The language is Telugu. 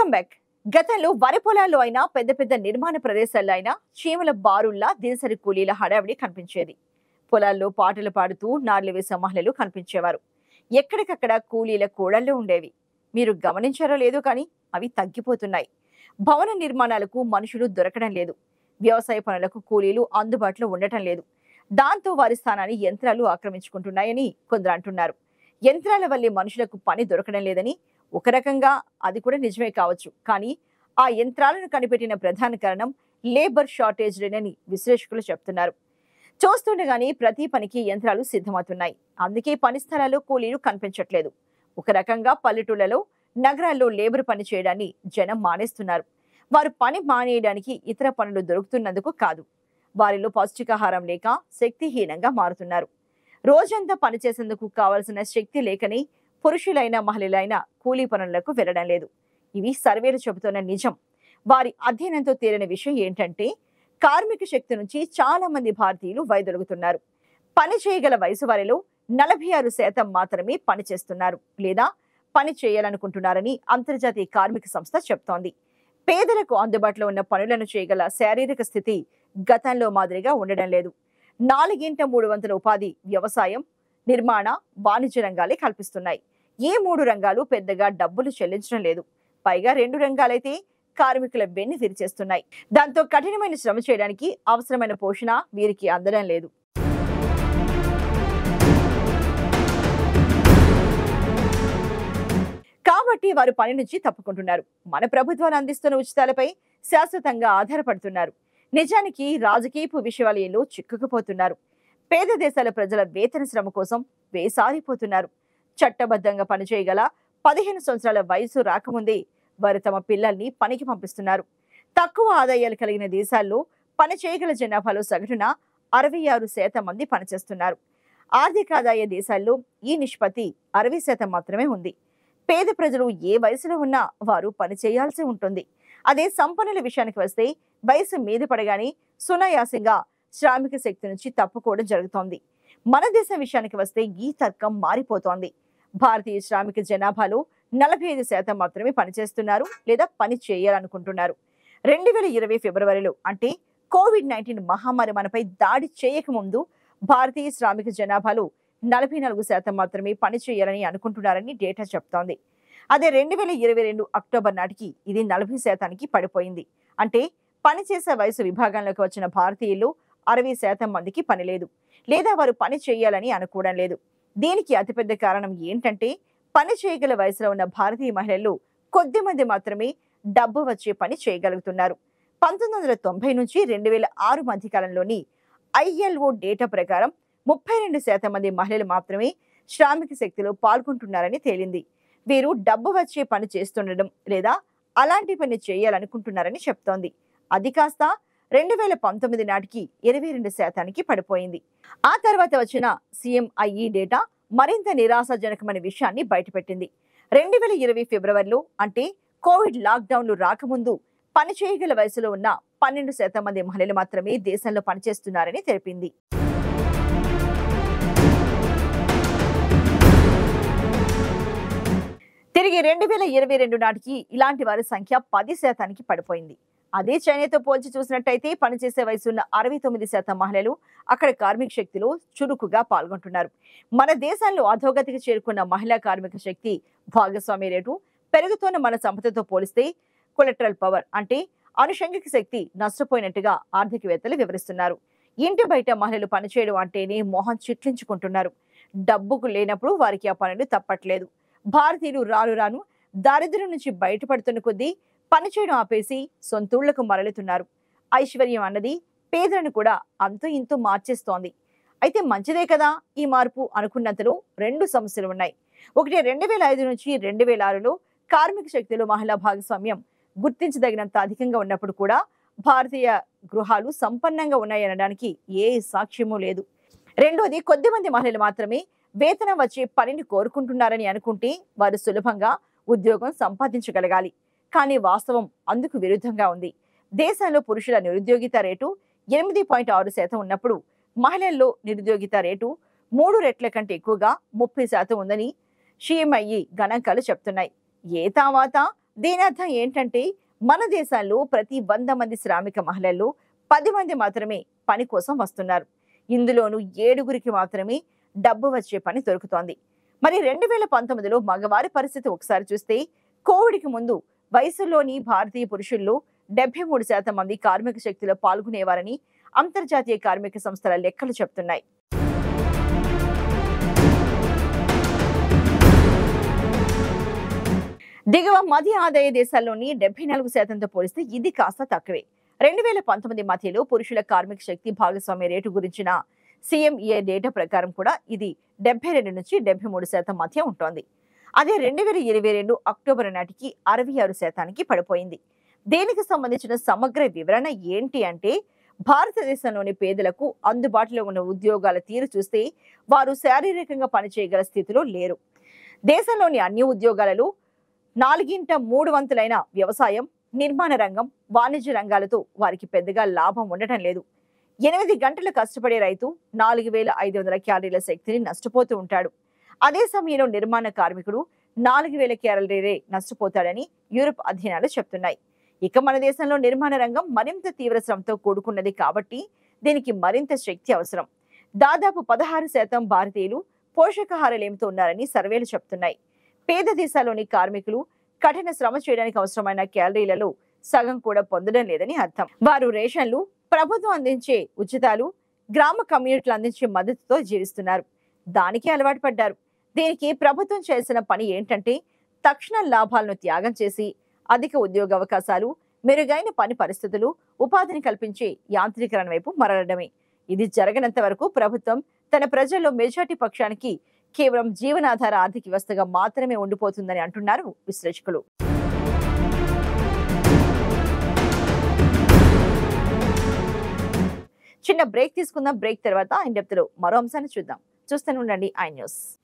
వెల్కమ్ బ్యాక్ గతంలో వరి పొలాల్లో అయినా పెద్ద పెద్ద నిర్మాణ ప్రదేశాల్లో అయినా చీమల బారుల్లా దినసరి కూలీల హడావిడి కనిపించేది పొలాల్లో పాటలు పాడుతూ నార్లు వేసే మహిళలు కనిపించేవారు ఎక్కడికక్కడ కూలీల కూడళ్ళు ఉండేవి మీరు గమనించారో లేదో కానీ అవి తగ్గిపోతున్నాయి భవన నిర్మాణాలకు మనుషులు దొరకడం లేదు వ్యవసాయ పనులకు కూలీలు అందుబాటులో ఉండటం లేదు దాంతో వారి స్థానాన్ని యంత్రాలు ఆక్రమించుకుంటున్నాయని కొందరు అంటున్నారు యంత్రాల వల్లే మనుషులకు పని దొరకడం లేదని ఒక రకంగా అది కూడా నిజమే కావచ్చు కానీ ఆ యంత్రాలను కనిపెట్టిన ప్రధాన కారణం లేబర్ షార్టేజ్లేనని విశ్లేషకులు చెప్తున్నారు చూస్తుండగానే ప్రతి పనికి యంత్రాలు సిద్ధమవుతున్నాయి అందుకే పని స్థలాల్లో కూలీలు కనిపించట్లేదు ఒక రకంగా పల్లెటూళ్లలో నగరాల్లో లేబర్ పని చేయడాన్ని జనం మానేస్తున్నారు వారు పని మానేయడానికి ఇతర పనులు దొరుకుతున్నందుకు కాదు వారిలో పౌష్టికాహారం లేక శక్తిహీనంగా మారుతున్నారు రోజంతా పనిచేసేందుకు కావలసిన శక్తి లేకని పురుషులైన మహిళలైన కూలీ పనులకు వెళ్లడం లేదు ఇవి సర్వేలు చెబుతున్న నిజం వారి అధ్యయనంతో తేలిన విషయం ఏంటంటే కార్మిక శక్తి నుంచి చాలా మంది భారతీయులు వైదొలుగుతున్నారు పని చేయగల వయసు వారిలో నలభై ఆరు శాతం మాత్రమే పనిచేస్తున్నారు లేదా పని చేయాలనుకుంటున్నారని అంతర్జాతీయ కార్మిక సంస్థ చెప్తోంది పేదలకు అందుబాటులో ఉన్న పనులను చేయగల శారీరక స్థితి గతంలో మాదిరిగా ఉండడం లేదు నాలుగింట మూడు వంతుల ఉపాధి వ్యవసాయం నిర్మాణ వాణిజ్య రంగాలే కల్పిస్తున్నాయి ఏ మూడు రంగాలు పెద్దగా డబ్బులు చెల్లించడం లేదు పైగా రెండు రంగాలైతే కార్మికుల బెన్ని తెరిచేస్తున్నాయి దాంతో కఠినమైన శ్రమ చేయడానికి అవసరమైన పోషణ వీరికి అందడం లేదు కాబట్టి వారు పని నుంచి తప్పుకుంటున్నారు మన ప్రభుత్వాలు అందిస్తున్న ఉచితాలపై శాశ్వతంగా ఆధారపడుతున్నారు నిజానికి రాజకీయపు విషయవాలయంలో చిక్కుకుపోతున్నారు పేద దేశాల ప్రజల వేతన శ్రమ కోసం వేసారిపోతున్నారు చట్టబద్ధంగా పనిచేయగల పదిహేను సంవత్సరాల వయసు రాకముందే వారు తమ పిల్లల్ని పనికి పంపిస్తున్నారు తక్కువ ఆదాయాలు కలిగిన దేశాల్లో పని చేయగల జనాభాలో సగటున అరవై ఆరు శాతం మంది పనిచేస్తున్నారు ఆర్థిక ఆదాయ దేశాల్లో ఈ నిష్పత్తి అరవై శాతం మాత్రమే ఉంది పేద ప్రజలు ఏ వయసులో ఉన్నా వారు పని చేయాల్సి ఉంటుంది అదే సంపన్నుల విషయానికి వస్తే వయసు మీద పడగానే సునాయాసంగా శ్రామిక శక్తి నుంచి తప్పుకోవడం జరుగుతోంది మన దేశ విషయానికి వస్తే ఈ తర్కం మారిపోతోంది భారతీయ శ్రామిక జనాభాలో నలభై ఐదు శాతం మాత్రమే పనిచేస్తున్నారు లేదా పని చేయాలనుకుంటున్నారు రెండు వేల ఇరవై ఫిబ్రవరిలో అంటే కోవిడ్ నైన్టీన్ మహమ్మారి మనపై దాడి చేయకముందు భారతీయ శ్రామిక జనాభాలో నలభై నాలుగు శాతం మాత్రమే పని చేయాలని అనుకుంటున్నారని డేటా చెప్తోంది అదే రెండు వేల ఇరవై రెండు అక్టోబర్ నాటికి ఇది నలభై శాతానికి పడిపోయింది అంటే పనిచేసే వయసు విభాగంలోకి వచ్చిన భారతీయులు అరవై శాతం మందికి పని లేదు లేదా వారు పని చేయాలని అనుకోవడం లేదు దీనికి అతిపెద్ద కారణం ఏంటంటే పని చేయగల వయసులో ఉన్న భారతీయ మహిళల్లో కొద్ది మంది మాత్రమే డబ్బు వచ్చే పని చేయగలుగుతున్నారు పంతొమ్మిది వందల తొంభై నుంచి రెండు వేల ఆరు మధ్యకాలంలోని ఐఎల్ఓ డేటా ప్రకారం ముప్పై రెండు శాతం మంది మహిళలు మాత్రమే శ్రామిక శక్తిలో పాల్గొంటున్నారని తేలింది వీరు డబ్బు వచ్చే పని చేస్తుండడం లేదా అలాంటి పని చేయాలనుకుంటున్నారని చెప్తోంది అది కాస్త రెండు వేల పంతొమ్మిది నాటికి ఇరవై రెండు శాతానికి పడిపోయింది ఆ తర్వాత వచ్చిన సీఎంఐఈ డేటా మరింత నిరాశాజనకమైన విషయాన్ని బయటపెట్టింది రెండు వేల ఇరవై ఫిబ్రవరిలో అంటే కోవిడ్ లాక్డౌన్లు రాకముందు పనిచేయగల వయసులో ఉన్న పన్నెండు శాతం మంది మహిళలు మాత్రమే దేశంలో పనిచేస్తున్నారని తెలిపింది తిరిగి రెండు వేల ఇరవై రెండు నాటికి ఇలాంటి వారి సంఖ్య పది శాతానికి పడిపోయింది అదే చైనాతో పోల్చి చూసినట్టయితే పనిచేసే వయసున్న అరవై తొమ్మిది శాతం మహిళలు అక్కడ కార్మిక శక్తిలో చురుకుగా పాల్గొంటున్నారు మన దేశంలో అధోగతికి చేరుకున్న మహిళా కార్మిక శక్తి భాగస్వామి రేటు పెరుగుతున్న మన సంపదతో పోలిస్తే కొలెట్రల్ పవర్ అంటే అనుషంగిక శక్తి నష్టపోయినట్టుగా ఆర్థికవేత్తలు వివరిస్తున్నారు ఇంటి బయట మహిళలు పనిచేయడం అంటేనే మోహన్ చిట్లించుకుంటున్నారు డబ్బుకు లేనప్పుడు వారికి ఆ పనులు తప్పట్లేదు భారతీయులు రాను రాను దారిద్ర్యం నుంచి బయటపడుతున్న కొద్దీ పనిచేయడం ఆపేసి సొంతూళ్లకు మరలుతున్నారు ఐశ్వర్యం అన్నది పేదలను కూడా అంతో ఇంతో మార్చేస్తోంది అయితే మంచిదే కదా ఈ మార్పు అనుకున్నంతలో రెండు సమస్యలు ఉన్నాయి ఒకటి రెండు వేల ఐదు నుంచి రెండు వేల ఆరులో కార్మిక శక్తిలో మహిళా భాగస్వామ్యం గుర్తించదగినంత అధికంగా ఉన్నప్పుడు కూడా భారతీయ గృహాలు సంపన్నంగా ఉన్నాయనడానికి ఏ సాక్ష్యమూ లేదు రెండోది కొద్దిమంది మహిళలు మాత్రమే వేతనం వచ్చే పనిని కోరుకుంటున్నారని అనుకుంటే వారు సులభంగా ఉద్యోగం సంపాదించగలగాలి కానీ వాస్తవం అందుకు విరుద్ధంగా ఉంది దేశంలో పురుషుల నిరుద్యోగిత రేటు ఎనిమిది పాయింట్ ఆరు శాతం ఉన్నప్పుడు మహిళల్లో నిరుద్యోగిత రేటు మూడు రెట్ల కంటే ఎక్కువగా ముప్పై శాతం ఉందని సిఎంఐ గణాంకాలు చెప్తున్నాయి ఏ తావాత దీని అర్థం ఏంటంటే మన దేశాల్లో ప్రతి వంద మంది శ్రామిక మహిళల్లో పది మంది మాత్రమే పని కోసం వస్తున్నారు ఇందులోనూ ఏడుగురికి మాత్రమే డబ్బు వచ్చే పని దొరుకుతోంది మరి రెండు వేల పంతొమ్మిదిలో మగవారి పరిస్థితి ఒకసారి చూస్తే కోవిడ్కి ముందు వయసులోని భారతీయ పురుషుల్లో డెబ్బై మూడు శాతం మంది కార్మిక శక్తిలో పాల్గొనేవారని అంతర్జాతీయ కార్మిక సంస్థల లెక్కలు చెబుతున్నాయి దిగువ మధ్య ఆదాయ దేశాల్లోని డెబ్బై నాలుగు శాతంతో పోలిస్తే ఇది కాస్త తక్కువే రెండు వేల పంతొమ్మిది మధ్యలో పురుషుల కార్మిక శక్తి భాగస్వామ్య రేటు గురించిన సీఎంఈఏ డేటా ప్రకారం కూడా ఇది డెబ్బై రెండు నుంచి డెబ్బై మూడు శాతం మధ్య ఉంటోంది అదే రెండు వేల ఇరవై రెండు అక్టోబర్ నాటికి అరవై ఆరు శాతానికి పడిపోయింది దీనికి సంబంధించిన సమగ్ర వివరణ ఏంటి అంటే భారతదేశంలోని పేదలకు అందుబాటులో ఉన్న ఉద్యోగాల తీరు చూస్తే వారు శారీరకంగా పనిచేయగల స్థితిలో లేరు దేశంలోని అన్ని ఉద్యోగాలలో నాలుగింట మూడు వంతులైన వ్యవసాయం నిర్మాణ రంగం వాణిజ్య రంగాలతో వారికి పెద్దగా లాభం ఉండటం లేదు ఎనిమిది గంటలు కష్టపడే రైతు నాలుగు వేల ఐదు వందల క్యాలరీల శక్తిని నష్టపోతూ ఉంటాడు అదే సమయంలో నిర్మాణ కార్మికుడు నాలుగు వేల క్యాలరీలే నష్టపోతాడని యూరప్ అధ్యయనాలు చెప్తున్నాయి ఇక మన దేశంలో నిర్మాణ రంగం మరింత తీవ్ర శ్రమతో కూడుకున్నది కాబట్టి దీనికి మరింత శక్తి అవసరం దాదాపు పదహారు శాతం భారతీయులు పోషకాహారలేమితో ఉన్నారని సర్వేలు చెప్తున్నాయి పేద దేశాల్లోని కార్మికులు కఠిన శ్రమ చేయడానికి అవసరమైన క్యాలరీలలో సగం కూడా పొందడం లేదని అర్థం వారు రేషన్లు ప్రభుత్వం అందించే ఉచితాలు గ్రామ కమ్యూనిటీలు అందించే మద్దతుతో జీవిస్తున్నారు దానికి అలవాటు పడ్డారు దీనికి ప్రభుత్వం చేసిన పని ఏంటంటే తక్షణ లాభాలను త్యాగం చేసి అధిక ఉద్యోగ అవకాశాలు మెరుగైన పని పరిస్థితులు ఉపాధిని కల్పించే యాంత్రీకరణ వైపు మరలడమే ఇది జరగనంత వరకు ప్రభుత్వం తన ప్రజల్లో మెజార్టీ పక్షానికి కేవలం జీవనాధార ఆర్థిక వ్యవస్థగా మాత్రమే ఉండిపోతుందని అంటున్నారు విశ్లేషకులు చిన్న బ్రేక్ తీసుకుందాం బ్రేక్ తర్వాత ఇండెప్త్లో మరో అంశాన్ని చూద్దాం justo en un años.